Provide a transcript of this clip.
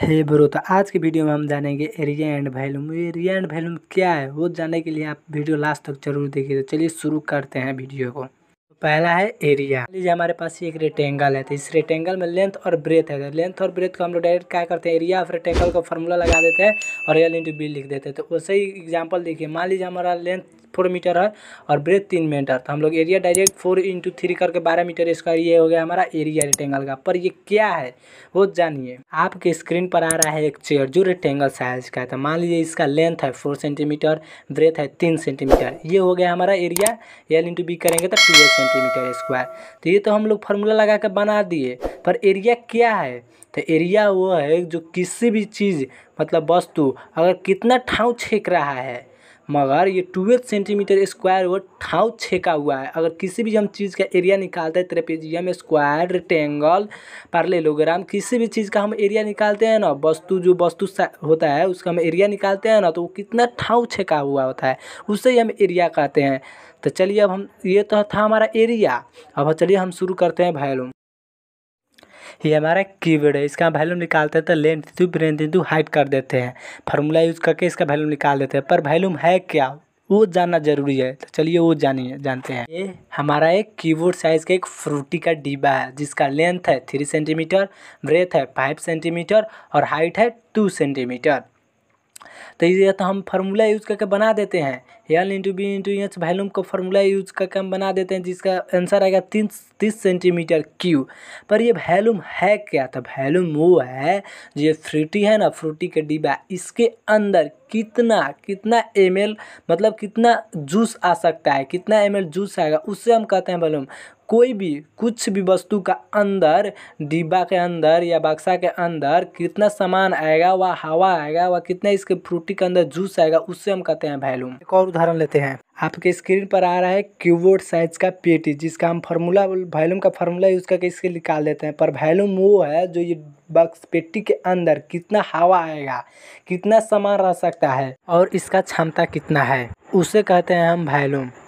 हे bro तो आज के वीडियो में हम जानेंगे area and volume area and volume क्या है वो जानने के लिए आप वीडियो लास्ट तक जरूर देखिए तो चलिए शुरू करते हैं वीडियो को तो पहला है एरिया लीजिए हमारे पास एक रेटेंगल है तो इस रेटेंगल में लेंथ और ब्रेथ है लेंथ और ब्रेथ को हम लोग डायरेक्ट क्या करते हैं एरिया ऑफ रेटेंगल का फॉर्मूला लगा देते हैं और एल इंटू बी लिख देते हैं तो वैसे ही एग्जाम्पल देखिए मान लीजिए हमारा लेंथ फोर मीटर है और ब्रेथ तीन मीटर तो हम लोग area direct four into three करके बारह मीटर स्क्वायर ये हो गया हमारा एरिया रेक्टेंगल का पर ये क्या है वो जानिए आपके स्क्रीन पर आ रहा है एक चेयर जो रेक्टेंगल साइज का है तो मान लीजिए इसका लेंथ है फोर सेंटीमीटर ब्रेथ है तीन सेंटीमीटर ये हो गया हमारा एरिया एल इंटू बी करेंगे तो टू सेंटीमीटर स्क्वायर तो ये तो हम लोग फार्मूला लगा के बना दिए पर एरिया क्या है तो एरिया वो है जो किसी भी चीज़ मतलब वस्तु अगर कितना ठाव छेक रहा है मगर ये ट्वेल्व सेंटीमीटर स्क्वायर वो ठाव छेका हुआ है अगर किसी भी हम चीज़ का एरिया निकालते हैं त्रेपेजियम स्क्वायर रेक्टेंगल पार्लेलोग्राम किसी भी चीज़ का हम एरिया निकालते हैं ना वस्तु जो वस्तु होता है उसका हम एरिया निकालते हैं ना तो वो कितना ठाव छेका हुआ होता है उसे ही हम एरिया कहते हैं तो चलिए अब हम ये तो था हमारा एरिया अब चलिए हम शुरू करते हैं वैल्यूम ये हमारा कीवर्ड है इसका वैल्यू निकालते हैं तो length into breadth into height कर देते हैं फार्मूला यूज करके इसका वैल्यू निकाल देते हैं पर वैल्यूम है क्या वो जानना जरूरी है तो चलिए वो जानिए जानते हैं ये हमारा एक कीबोर्ड साइज का एक फ्रूटी का डिब्बा है जिसका लेंथ है थ्री सेंटीमीटर ब्रेथ है फाइव सेंटीमीटर और हाइट है टू सेंटीमीटर तो ये तो हम फार्मूला यूज़ करके बना देते हैं L into B into H volume का फार्मूला यूज़ करके हम बना देते हैं जिसका आंसर आएगा तीन तीस सेंटीमीटर क्यू पर ये वैल्यूम है क्या था तो वैल्यूम वो है जो फ्रूटी है ना फ्रूटी का डिब्बा इसके अंदर कितना कितना एम मतलब कितना जूस आ सकता है कितना एम जूस आएगा उससे हम कहते हैं वैल्यूम कोई भी कुछ भी वस्तु का अंदर डिब्बा के अंदर या बक्सा के अंदर कितना सामान आएगा व हवा आएगा वह कितना इसके फ्रूटी के अंदर जूस आएगा उससे हम कहते हैं वैल्यूम एक और उदाहरण लेते हैं आपके स्क्रीन पर आ रहा है क्यूबोर्ड साइज का पेटी जिसका हम फार्मूला वैल्यूम का फार्मूला यूज़ करके इसके निकाल देते हैं पर वैल्यूम वो है जो ये बक्स पेटी के अंदर कितना हवा आएगा कितना सामान रह सकता है और इसका क्षमता कितना है उसे कहते हैं हम वैल्यूम